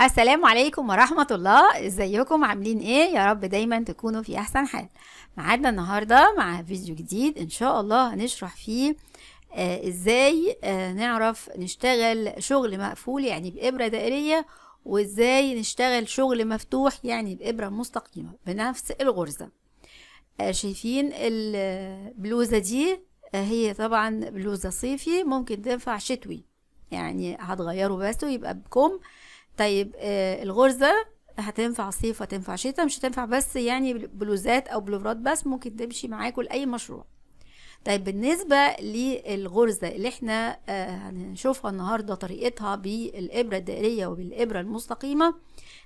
السلام عليكم ورحمة الله ازيكم عاملين ايه يا رب دايما تكونوا في احسن حال معادنا النهاردة مع فيديو جديد ان شاء الله هنشرح فيه آه ازاي آه نعرف نشتغل شغل مقفول يعني بإبرة دائرية وازاي نشتغل شغل مفتوح يعني بإبرة مستقيمة بنفس الغرزة آه شايفين البلوزة دي آه هي طبعا بلوزة صيفي ممكن تنفع شتوي يعني هتغيره بس ويبقى بكم طيب آه الغرزه هتنفع صيف هتنفع شتاء مش هتنفع بس يعني بلوزات او بلوفرات بس ممكن تمشي معاكم لاي مشروع طيب بالنسبة للغرزة اللي احنا آه، هنشوفها النهاردة طريقتها بالإبرة الدائرية وبالإبرة المستقيمة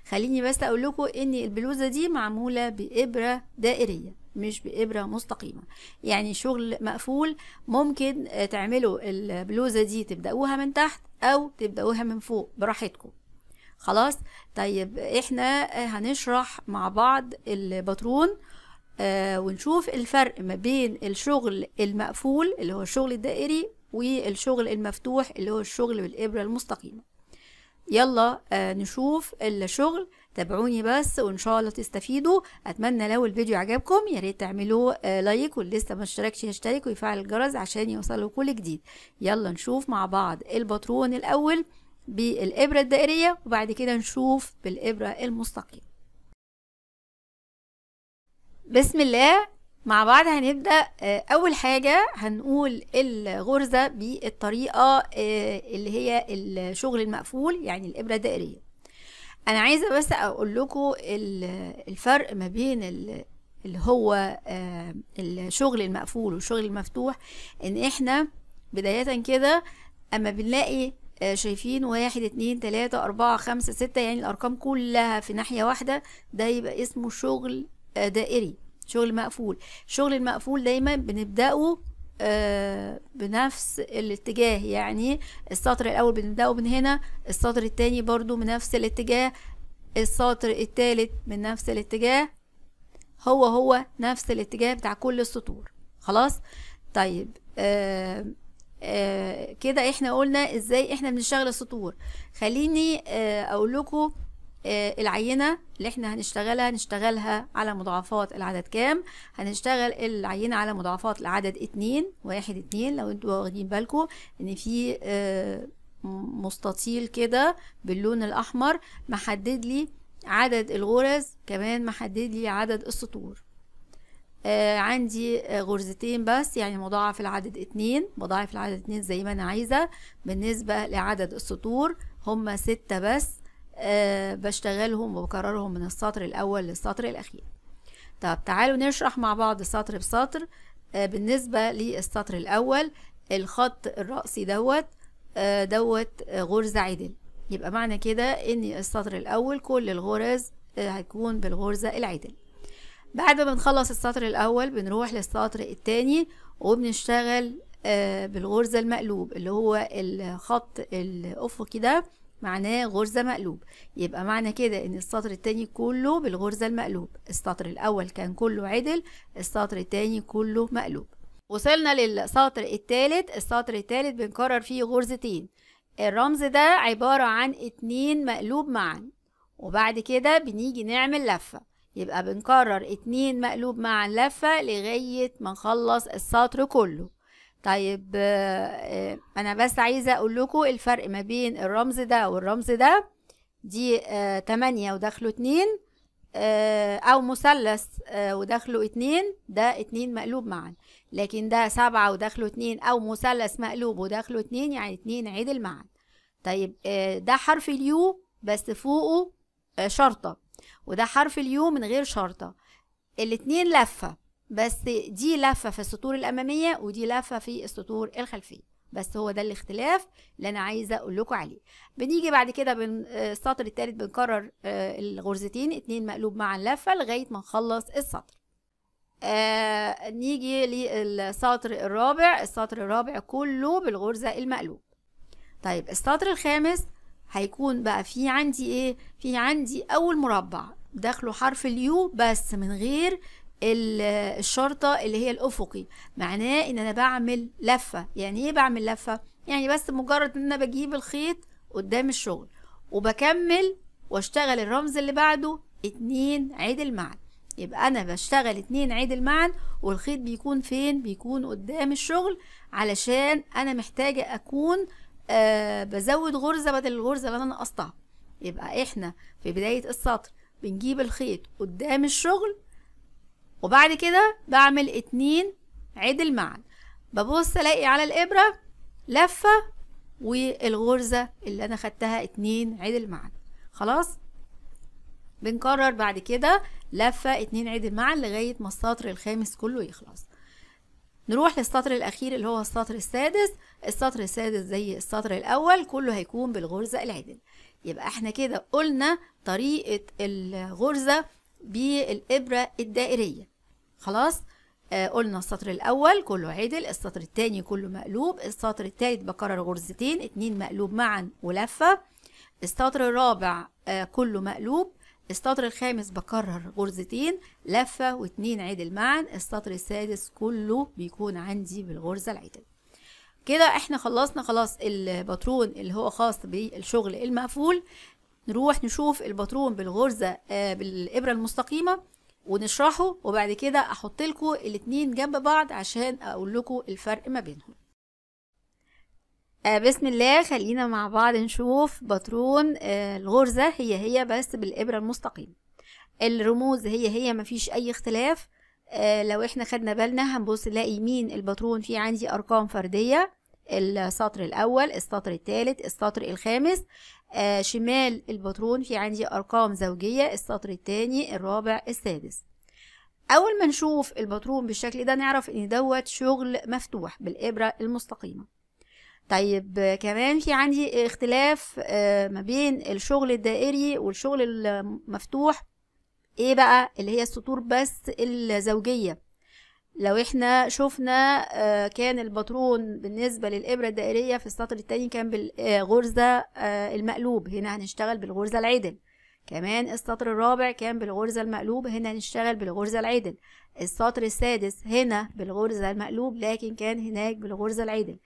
خليني بس أقول لكم إن البلوزة دي معمولة بإبرة دائرية مش بإبرة مستقيمة يعني شغل مقفول ممكن آه، تعملوا البلوزة دي تبدأوها من تحت أو تبدأوها من فوق براحتكم خلاص طيب احنا آه، هنشرح مع بعض الباترون آه ونشوف الفرق ما بين الشغل المقفول اللي هو الشغل الدائري والشغل المفتوح اللي هو الشغل بالإبرة المستقيمة يلا آه نشوف الشغل تابعوني بس وان شاء الله تستفيدوا اتمنى لو الفيديو عجبكم ياريت تعملوا آه لايك واللي لسه ما اشتركش يشترك ويفعل الجرس عشان يوصله كل جديد يلا نشوف مع بعض الباترون الاول بالإبرة الدائرية وبعد كده نشوف بالإبرة المستقيمة بسم الله مع بعض هنبدأ آه، أول حاجة هنقول الغرزة بالطريقة آه، اللي هي الشغل المقفول يعني الإبرة الدائرية أنا عايزة بس أقول لكم الفرق ما بين اللي هو آه، الشغل المقفول والشغل المفتوح إن إحنا بداية كده أما بنلاقي آه، شايفين واحد اتنين تلاتة اربعة خمسة ستة يعني الارقام كلها في ناحية واحدة ده يبقى اسمه شغل آه، دائري شغل مقفول الشغل المقفول دايما بنبدأه آه، بنفس الاتجاه يعني السطر الاول بنبدأه من هنا السطر التاني برضو من نفس الاتجاه السطر التالت من نفس الاتجاه هو هو نفس الاتجاه بتاع كل السطور خلاص طيب آه آه، كده احنا قلنا ازاي احنا بنشتغل السطور خليني آه، اقول لكم آه، العينه اللي احنا هنشتغلها هنشتغلها على مضاعفات العدد كام هنشتغل العينه على مضاعفات العدد اتنين واحد اتنين لو انتوا واخدين بالكم ان في مستطيل كده باللون الاحمر محدد لي عدد الغرز كمان محدد لي عدد السطور آه عندي آه، غرزتين بس يعني مضاعف العدد اتنين مضاعف العدد اتنين زي ما انا عايزة بالنسبة لعدد السطور هما ستة بس آه بشتغلهم وبكررهم من السطر الاول للسطر الاخير طب تعالوا نشرح مع بعض سطر بسطر آه بالنسبة للسطر الاول الخط الرأسي دوت آه دوت آه، غرزة عدل يبقى معنى كده ان السطر الاول كل الغرز هتكون آه، بالغرزة العدل بعد ما بنخلص السطر الاول بنروح للسطر التاني وبنشتغل آه، بالغرزة المقلوب اللي هو الخط الافقي ده معناه غرزة مقلوب يبقى معنى كده ان السطر التاني كله بالغرزة المقلوب السطر الاول كان كله عدل السطر التاني كله مقلوب وصلنا للسطر التالت السطر التالت بنكرر فيه غرزتين الرمز ده عبارة عن اتنين مقلوب معا وبعد كده بنيجي نعمل لفة يبقى بنكرر اتنين مقلوب مع لفة لغاية ما نخلص السطر كله طيب آه، آه، انا بس عايزة اقول لكم الفرق ما بين الرمز ده والرمز ده دي آه، تمانية ودخله اتنين او مثلث ودخله اتنين ده اتنين مقلوب معا لكن ده سبعة ودخله اتنين او مثلث مقلوب ودخله اتنين يعني اتنين عدل معا طيب ده حرف اليو بس فوقه شرطة وده حرف اليو من غير شرطة الاتنين لفة بس دي لفة في السطور الأمامية ودي لفة في السطور الخلفية بس هو ده الاختلاف اللي انا عايزه اقول لكم عليه بنيجي بعد كده بن آه، السطر الثالث بنكرر آه، الغرزتين اتنين مقلوب مع اللفه لغايه ما نخلص السطر آه نيجي للسطر الرابع السطر الرابع كله بالغرزه المقلوب طيب السطر الخامس هيكون بقى في عندي ايه في عندي اول مربع داخله حرف اليو بس من غير الشرطه اللي هي الافقي معناه ان انا بعمل لفه يعني ايه بعمل لفه يعني بس مجرد ان انا بجيب الخيط قدام الشغل وبكمل واشتغل الرمز اللي بعده اتنين عدل المعد يبقى انا بشتغل اتنين عدل معا والخيط بيكون فين بيكون قدام الشغل علشان انا محتاجه اكون آه بزود غرزه بدل الغرزه اللي انا نقصتها يبقى احنا في بدايه السطر بنجيب الخيط قدام الشغل وبعد كده بعمل اتنين عدل معا ببص الاقي على الابره لفه والغرزه اللي انا خدتها اتنين عدل معا خلاص بنكرر بعد كده لفه اتنين عدل معا لغايه ما السطر الخامس كله يخلص نروح للسطر الأخير اللي هو السطر السادس السطر السادس زي السطر الأول كله هيكون بالغرزة العدل يبقى احنا كده قلنا طريقة الغرزة بالإبرة الدائرية خلاص آه قلنا السطر الأول كله عدل السطر التاني كله مقلوب السطر التالت بكرر غرزتين اتنين مقلوب معا ولفة السطر الرابع آه كله مقلوب السطر الخامس بكرر غرزتين لفة واتنين عدل معا السطر السادس كله بيكون عندي بالغرزة العدل كده احنا خلصنا خلاص الباترون اللي هو خاص بالشغل المقفول نروح نشوف الباترون بالغرزة آه بالإبرة المستقيمة ونشرحه وبعد كده احط لكم الاتنين جنب بعض عشان اقول لكم الفرق ما بينهم آه بسم الله خلينا مع بعض نشوف باترون آه الغرزة هي هي بس بالإبرة المستقيمة الرموز هي هي مفيش أي اختلاف آه لو احنا خدنا بالنا هنبص نلاقي مين الباترون فيه عندي أرقام فردية السطر الأول السطر الثالث السطر الخامس آه شمال الباترون في عندي أرقام زوجية السطر الثاني الرابع السادس أول ما نشوف الباترون بالشكل ده نعرف إن دوت شغل مفتوح بالإبرة المستقيمة طيب كمان في عندي اختلاف آه، ما بين الشغل الدائري والشغل المفتوح ايه بقى اللي هي السطور بس الزوجيه لو احنا شفنا آه، كان الباترون بالنسبه للابره الدائريه في السطر التاني كان بالغرزه آه، المقلوب هنا هنشتغل بالغرزه العدل كمان السطر الرابع كان بالغرزه المقلوب هنا هنشتغل بالغرزه العدل السطر السادس هنا بالغرزه المقلوب لكن كان هناك بالغرزه العدل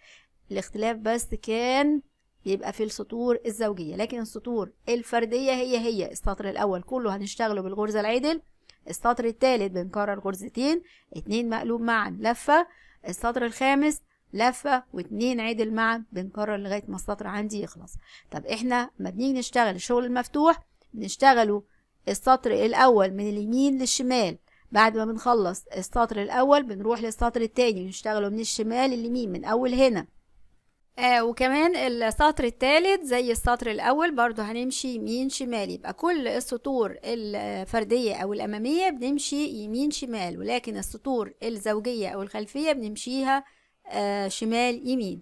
الاختلاف بس كان يبقى في السطور الزوجية لكن السطور الفردية هي هي السطر الأول كله هنشتغله بالغرزة العدل السطر الثالث بنكرر غرزتين اتنين مقلوب معا لفة السطر الخامس لفة واتنين عدل معا بنكرر لغاية ما السطر عندي يخلص طب احنا ما بنيجي نشتغل الشغل المفتوح بنشتغله السطر الأول من اليمين للشمال بعد ما بنخلص السطر الأول بنروح للسطر التاني بنشتغله من الشمال لليمين من أول هنا آه وكمان السطر الثالث زي السطر الاول برضو هنمشي يمين شمال يبقى كل السطور الفرديه او الاماميه بنمشي يمين شمال ولكن السطور الزوجيه او الخلفيه بنمشيها آه شمال يمين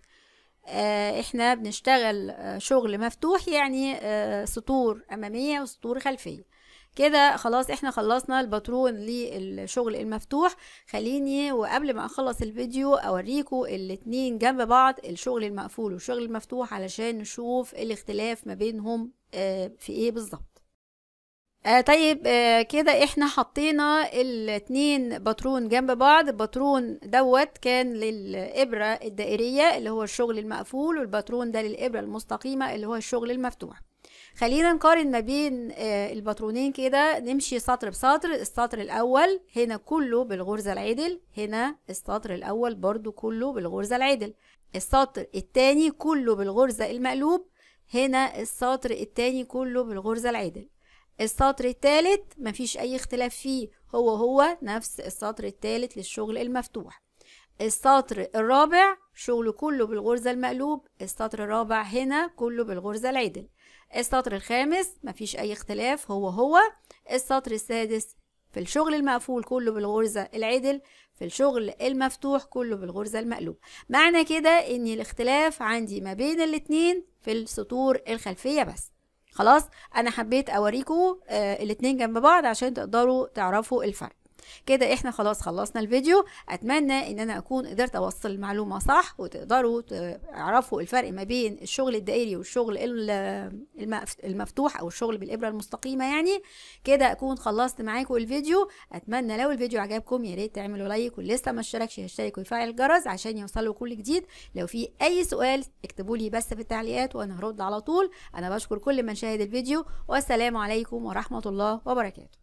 آه احنا بنشتغل آه، شغل مفتوح يعني آه، سطور اماميه وسطور خلفيه كده خلاص احنا خلصنا الباترون للشغل المفتوح خليني وقبل ما اخلص الفيديو اوريكم الاتنين جنب بعض الشغل المقفول والشغل المفتوح علشان نشوف الاختلاف ما بينهم آه، في ايه بالظبط آه طيب آه كده احنا حطينا الاتنين باترون جنب بعض الباترون دوت كان للإبرة الدائرية اللي هو الشغل المقفول والباترون ده للإبرة المستقيمة اللي هو الشغل المفتوح خلينا نقارن ما بين آه، الباترونين كده نمشي سطر بسطر السطر الاول هنا كله بالغرزه العدل هنا السطر الاول برضو كله بالغرزه العدل السطر التاني كله بالغرزه المقلوب هنا السطر التاني كله بالغرزه العدل السطر التالت مفيش اي اختلاف فيه هو هو نفس السطر التالت للشغل المفتوح السطر الرابع شغله كله بالغرزة المقلوب السطر الرابع هنا كله بالغرزة العدل السطر الخامس مفيش أي اختلاف هو هو السطر السادس في الشغل المقفول كله بالغرزة العدل في الشغل المفتوح كله بالغرزة المقلوب معنى كده ان الاختلاف عندي ما بين الاتنين في السطور الخلفية بس خلاص انا حبيت اوريكم آه، الاتنين جنب بعض عشان تقدروا تعرفوا الفرق كده احنا خلاص خلصنا الفيديو اتمنى ان انا اكون قدرت اوصل المعلومه صح وتقدروا تعرفوا الفرق ما بين الشغل الدائري والشغل المفتوح او الشغل بالابره المستقيمه يعني كده اكون خلصت معاكم الفيديو اتمنى لو الفيديو عجبكم يا ريت تعملوا لايك واللي لسه ما اشتركش يشترك ويفعل الجرس عشان يوصلوا كل جديد لو في اي سؤال اكتبوا لي بس في التعليقات وانا هرد على طول انا بشكر كل من شاهد الفيديو والسلام عليكم ورحمه الله وبركاته